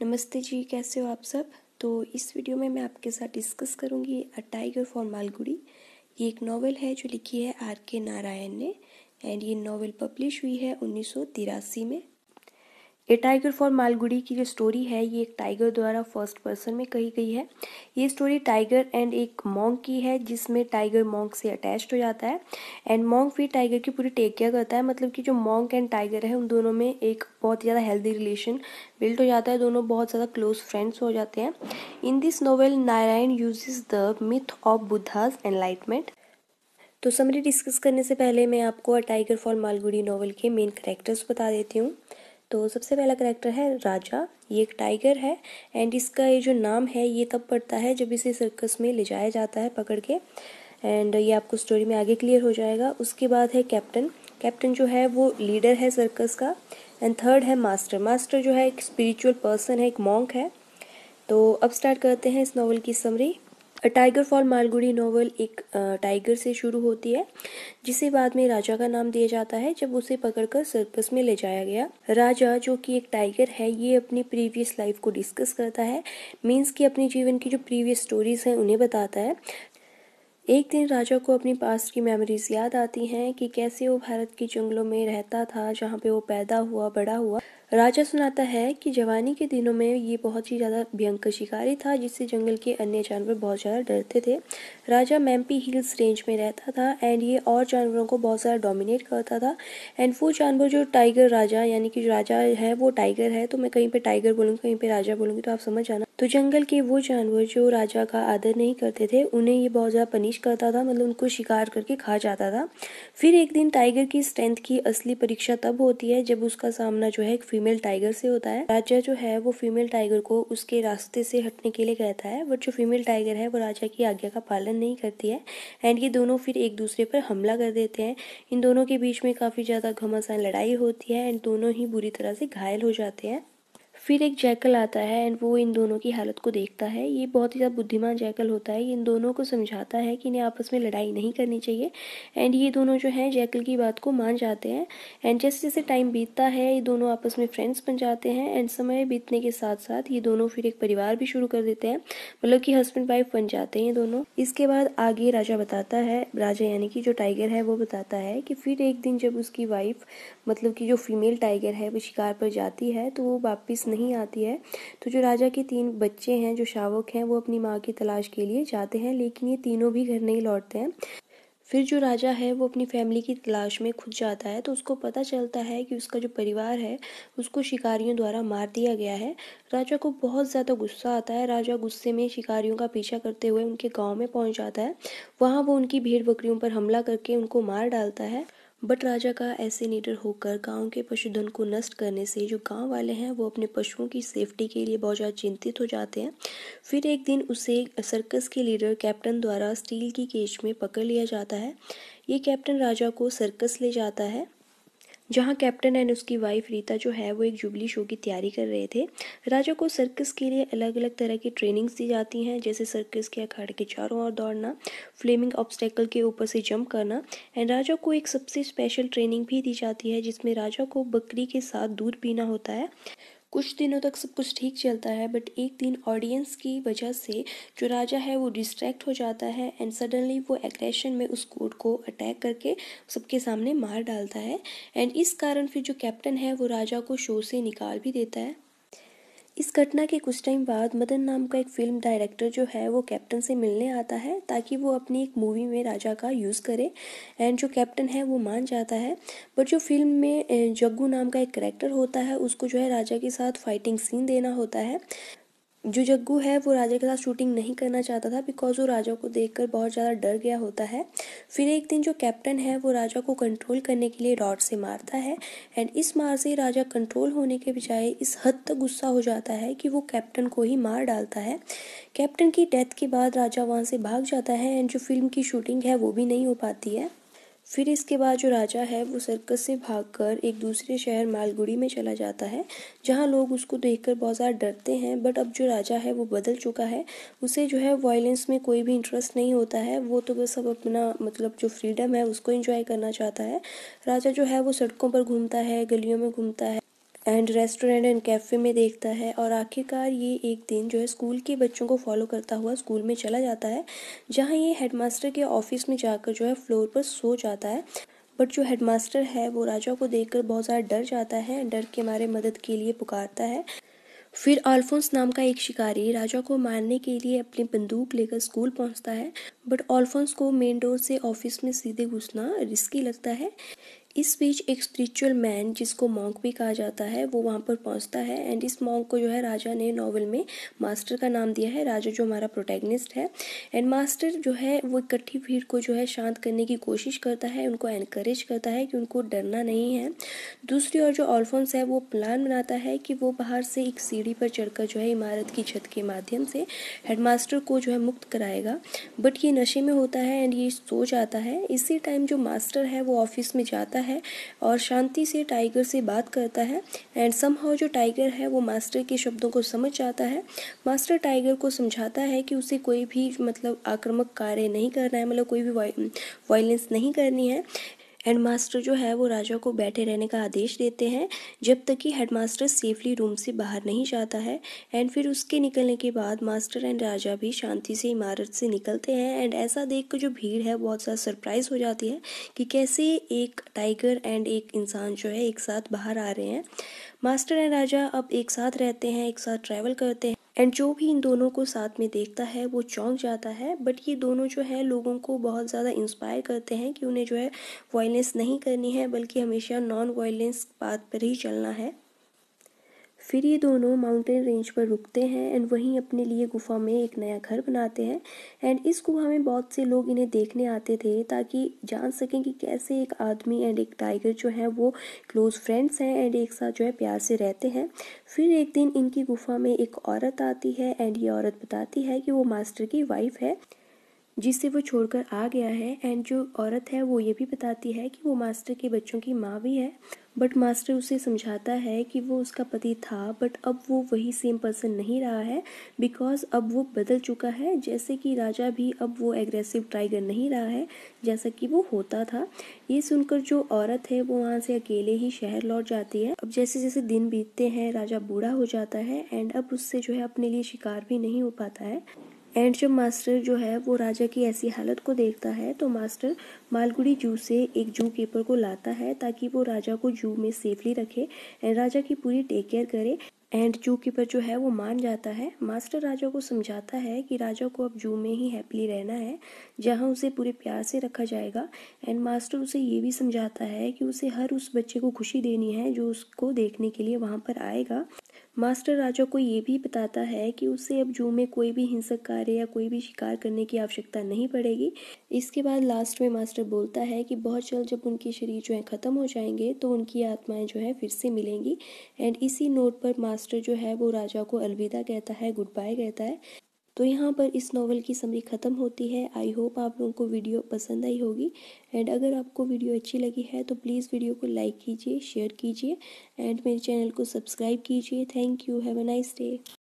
नमस्ते जी कैसे हो आप सब तो इस वीडियो में मैं आपके साथ डिस्कस करूंगी अ टाइगर फॉर मालगुड़ी ये एक नॉवल है जो लिखी है आर के नारायण ने एंड ये नॉवल पब्लिश हुई है उन्नीस में ए टाइगर फॉर मालगुडी की जो स्टोरी है ये एक टाइगर द्वारा फर्स्ट पर्सन में कही गई है ये स्टोरी टाइगर एंड एक मोंग की है जिसमें टाइगर मोंग से अटैच्ड हो जाता है एंड मोंग फिर टाइगर की पूरी टेक केयर करता है मतलब कि जो मोंग एंड टाइगर है उन दोनों में एक बहुत ज़्यादा हेल्दी रिलेशन बिल्ड हो जाता है दोनों बहुत ज़्यादा क्लोज फ्रेंड्स हो जाते हैं in this novel Narayan use the myth of Buddha's enlightenment तो समरी डिस्कस करने से पहले मैं आपको a tiger for Malgudi novel के मेन करेक्टर्स बता देती हूँ तो सबसे पहला करेक्टर है राजा ये एक टाइगर है एंड इसका ये जो नाम है ये तब पड़ता है जब इसे सर्कस में ले जाया जाता है पकड़ के एंड ये आपको स्टोरी में आगे क्लियर हो जाएगा उसके बाद है कैप्टन कैप्टन जो है वो लीडर है सर्कस का एंड थर्ड है मास्टर मास्टर जो है एक स्पिरिचुअल पर्सन है एक मॉन्क है तो अब स्टार्ट करते हैं इस नॉवल की summary a tiger for Malgudi novel एक टाइगर से शुरू होती है जिसे बाद में राजा का नाम दिया जाता है जब उसे पकड़कर सर्कस में ले जाया गया राजा जो कि एक टाइगर है ये अपनी प्रीवियस लाइफ को डिस्कस करता है मीन्स कि अपने जीवन की जो प्रीवियस स्टोरीज हैं उन्हें बताता है एक दिन राजा को अपनी पास्ट की मेमोरीज याद आती हैं कि कैसे वो भारत के जंगलों में रहता था जहाँ पे वो पैदा हुआ बड़ा हुआ राजा सुनाता है कि जवानी के दिनों में ये बहुत ही ज़्यादा भयंकर शिकारी था जिससे जंगल के अन्य जानवर बहुत ज़्यादा डरते थे राजा मैम्पी हिल्स रेंज में रहता था एंड ये और जानवरों को बहुत ज़्यादा डोमिनेट करता था एंड वो जानवर जो टाइगर राजा यानी कि राजा है वो टाइगर है तो मैं कहीं पर टाइगर बोलूँगी कहीं पर राजा बोलूँगी तो आप समझ आना तो जंगल के वो जानवर जो राजा का आदर नहीं करते थे उन्हें ये बहुत ज़्यादा पनिश करता था मतलब उनको शिकार करके खा जाता था फिर एक दिन टाइगर की स्ट्रेंथ की असली परीक्षा तब होती है जब उसका सामना जो है एक फीमेल टाइगर से होता है राजा जो है वो फीमेल टाइगर को उसके रास्ते से हटने के लिए कहता है बट जो फीमेल टाइगर है वो राजा की आज्ञा का पालन नहीं करती है एंड ये दोनों फिर एक दूसरे पर हमला कर देते हैं इन दोनों के बीच में काफ़ी ज़्यादा घमासान लड़ाई होती है एंड दोनों ही बुरी तरह से घायल हो जाते हैं फिर एक जैकल आता है एंड वो इन दोनों की हालत को देखता है ये बहुत ही ज़्यादा बुद्धिमान जैकल होता है इन दोनों को समझाता है कि इन्हें आपस में लड़ाई नहीं करनी चाहिए एंड ये दोनों जो हैं जैकल की बात को मान जाते हैं एंड जैसे जैसे टाइम बीतता है ये दोनों आपस में फ्रेंड्स बन जाते हैं एंड समय बीतने के साथ साथ ये दोनों फिर एक परिवार भी शुरू कर देते हैं मतलब कि हस्बैंड वाइफ बन जाते हैं ये दोनों इसके बाद आगे राजा बताता है राजा यानी कि जो टाइगर है वो बताता है कि फिर एक दिन जब उसकी वाइफ मतलब कि जो फीमेल टाइगर है वो शिकार पर जाती है तो वो वापस नहीं आती है तो जो राजा के तीन बच्चे हैं जो शावक हैं वो अपनी माँ की तलाश के लिए जाते हैं लेकिन ये तीनों भी घर नहीं लौटते हैं फिर जो राजा है वो अपनी फैमिली की तलाश में खुद जाता है तो उसको पता चलता है कि उसका जो परिवार है उसको शिकारियों द्वारा मार दिया गया है राजा को बहुत ज़्यादा गुस्सा आता है राजा गुस्से में शिकारियों का पीछा करते हुए उनके गांव में पहुंच जाता है वहाँ वो उनकी भीड़ बकरियों पर हमला करके उनको मार डालता है बट राजा का ऐसे निडर होकर गांव के पशुधन को नष्ट करने से जो गांव वाले हैं वो अपने पशुओं की सेफ्टी के लिए बहुत ज़्यादा चिंतित हो जाते हैं फिर एक दिन उसे सर्कस के लीडर कैप्टन द्वारा स्टील की केज में पकड़ लिया जाता है ये कैप्टन राजा को सर्कस ले जाता है जहाँ कैप्टन एंड उसकी वाइफ रीता जो है वो एक जुबली शो की तैयारी कर रहे थे राजा को सर्कस के लिए अलग अलग तरह की ट्रेनिंग्स दी जाती हैं जैसे सर्कस के अखाड़ के चारों ओर दौड़ना फ्लेमिंग ऑब्स्टेकल के ऊपर से जंप करना एंड राजा को एक सबसे स्पेशल ट्रेनिंग भी दी जाती है जिसमें राजा को बकरी के साथ दूध पीना होता है कुछ दिनों तक सब कुछ ठीक चलता है बट एक दिन ऑडियंस की वजह से जो राजा है वो डिस्ट्रैक्ट हो जाता है एंड सडनली वो एग्रेशन में उस कोट को अटैक करके सबके सामने मार डालता है एंड इस कारण फिर जो कैप्टन है वो राजा को शो से निकाल भी देता है इस घटना के कुछ टाइम बाद मदन नाम का एक फिल्म डायरेक्टर जो है वो कैप्टन से मिलने आता है ताकि वो अपनी एक मूवी में राजा का यूज़ करे एंड जो कैप्टन है वो मान जाता है बट जो फिल्म में जग्गू नाम का एक करेक्टर होता है उसको जो है राजा के साथ फाइटिंग सीन देना होता है जो जग्गू है वो राजा के साथ शूटिंग नहीं करना चाहता था बिकॉज वो राजा को देखकर बहुत ज़्यादा डर गया होता है फिर एक दिन जो कैप्टन है वो राजा को कंट्रोल करने के लिए रॉड से मारता है एंड इस मार से राजा कंट्रोल होने के बजाय इस हद तक गुस्सा हो जाता है कि वो कैप्टन को ही मार डालता है कैप्टन की डेथ के बाद राजा वहाँ से भाग जाता है एंड जो फिल्म की शूटिंग है वो भी नहीं हो पाती है फिर इसके बाद जो राजा है वो सर्कस से भागकर एक दूसरे शहर मालगुड़ी में चला जाता है जहाँ लोग उसको देखकर बहुत ज़्यादा डरते हैं बट अब जो राजा है वो बदल चुका है उसे जो है वायलेंस में कोई भी इंटरेस्ट नहीं होता है वो तो बस अब अपना मतलब जो फ्रीडम है उसको इंजॉय करना चाहता है राजा जो है वो सड़कों पर घूमता है गलियों में घूमता है एंड रेस्टोरेंट एंड कैफ़े में देखता है और आखिरकार ये एक दिन जो है स्कूल के बच्चों को फॉलो करता हुआ स्कूल में चला जाता है जहाँ ये हेडमास्टर के ऑफिस में जाकर जो है फ्लोर पर सो जाता है बट जो हेडमास्टर है वो राजा को देखकर बहुत ज़्यादा डर जाता है डर के मारे मदद के लिए पुकारता है फिर अल्फोंस नाम का एक शिकारी राजा को मारने के लिए अपनी बंदूक लेकर स्कूल पहुंचता है बट अल्फोंस को मेन डोर से ऑफिस में सीधे घुसना रिस्की लगता है इस बीच एक स्पिरिचुअल मैन जिसको मॉन्क भी कहा जाता है वो वहाँ पर पहुँचता है एंड इस मॉन्क को जो है राजा ने नॉवल में मास्टर का नाम दिया है राजा जो हमारा प्रोटैगनिस्ट है एंड मास्टर जो है वो इकट्ठी भीड़ को जो है शांत करने की कोशिश करता है उनको एनकरेज करता है कि उनको डरना नहीं है दूसरी ओर जो ऑल्फोंस है वो प्लान बनाता है कि वो बाहर से एक सीढ़ी पर चढ़कर जो है इमारत की छत के माध्यम से हेडमास्टर को जो है मुक्त कराएगा बट ये नशे में होता है एंड ये सोच आता है इसी टाइम जो मास्टर है वो ऑफिस में जाता है है और शांति से टाइगर से बात करता है एंड सम हाउ जो टाइगर है वो मास्टर के शब्दों को समझ जाता है मास्टर टाइगर को समझाता है कि उसे कोई भी मतलब आक्रामक कार्य नहीं करना है मतलब कोई भी वायलेंस नहीं करनी है हेड मास्टर जो है वो राजा को बैठे रहने का आदेश देते हैं जब तक कि हेड मास्टर सेफली रूम से बाहर नहीं जाता है एंड फिर उसके निकलने के बाद मास्टर एंड राजा भी शांति से इमारत से निकलते हैं एंड ऐसा देख कर जो भीड़ है बहुत ज़्यादा सरप्राइज हो जाती है कि कैसे एक टाइगर एंड एक इंसान जो है एक साथ बाहर आ रहे हैं मास्टर एंड राजा अब एक साथ रहते हैं एक साथ ट्रैवल करते हैं एंड जो भी इन दोनों को साथ में देखता है वो चौंक जाता है बट ये दोनों जो है लोगों को बहुत ज़्यादा इंस्पायर करते हैं कि उन्हें जो है वायलेंस नहीं करनी है बल्कि हमेशा नॉन वायलेंस बात पर ही चलना है फिर ये दोनों माउंटेन रेंज पर रुकते हैं एंड वहीं अपने लिए गुफा में एक नया घर बनाते हैं एंड इस गुफा में बहुत से लोग इन्हें देखने आते थे ताकि जान सकें कि कैसे एक आदमी एंड एक टाइगर जो है वो क्लोज़ फ्रेंड्स हैं एंड एक साथ जो है प्यार से रहते हैं फिर एक दिन इनकी गुफा में एक औरत आती है एंड ये औरत बताती है कि वो मास्टर की वाइफ है जिसे वो छोड़कर आ गया है एंड जो औरत है वो ये भी बताती है कि वो मास्टर के बच्चों की माँ भी है बट मास्टर उसे समझाता है कि वो उसका पति था बट अब वो वही सेम पर्सन नहीं रहा है बिकॉज अब वो बदल चुका है जैसे कि राजा भी अब वो एग्रेसिव टाइगर नहीं रहा है जैसा कि वो होता था ये सुनकर जो औरत है वो वहाँ से अकेले ही शहर लौट जाती है अब जैसे जैसे दिन बीतते हैं राजा बूढ़ा हो जाता है एंड अब उससे जो है अपने लिए शिकार भी नहीं हो पाता है एंड जब मास्टर जो है वो राजा की ऐसी हालत को देखता है तो मास्टर मालगुड़ी जू से एक जू कीपर को लाता है ताकि वो राजा को जू में सेफली रखे एंड राजा की पूरी टेक केयर करे एंड जू कीपर जो है वो मान जाता है मास्टर राजा को समझाता है कि राजा को अब जू में ही हैप्पीली रहना है जहाँ उसे पूरे प्यार से रखा जाएगा एंड मास्टर उसे ये भी समझाता है कि उसे हर उस बच्चे को खुशी देनी है जो उसको देखने के लिए वहाँ पर आएगा मास्टर राजा को ये भी बताता है कि उसे अब जू में कोई भी हिंसक कार्य या कोई भी शिकार करने की आवश्यकता नहीं पड़ेगी इसके बाद लास्ट में मास्टर बोलता है कि बहुत जल्द जब उनके शरीर जो है ख़त्म हो जाएंगे तो उनकी आत्माएं जो है फिर से मिलेंगी एंड इसी नोट पर मास्टर जो है वो राजा को अलविदा कहता है गुड बाय कहता है तो यहाँ पर इस नावल की समरी ख़त्म होती है आई होप आप लोगों को वीडियो पसंद आई होगी एंड अगर आपको वीडियो अच्छी लगी है तो प्लीज़ वीडियो को लाइक कीजिए शेयर कीजिए एंड मेरे चैनल को सब्सक्राइब कीजिए thank you have a nice day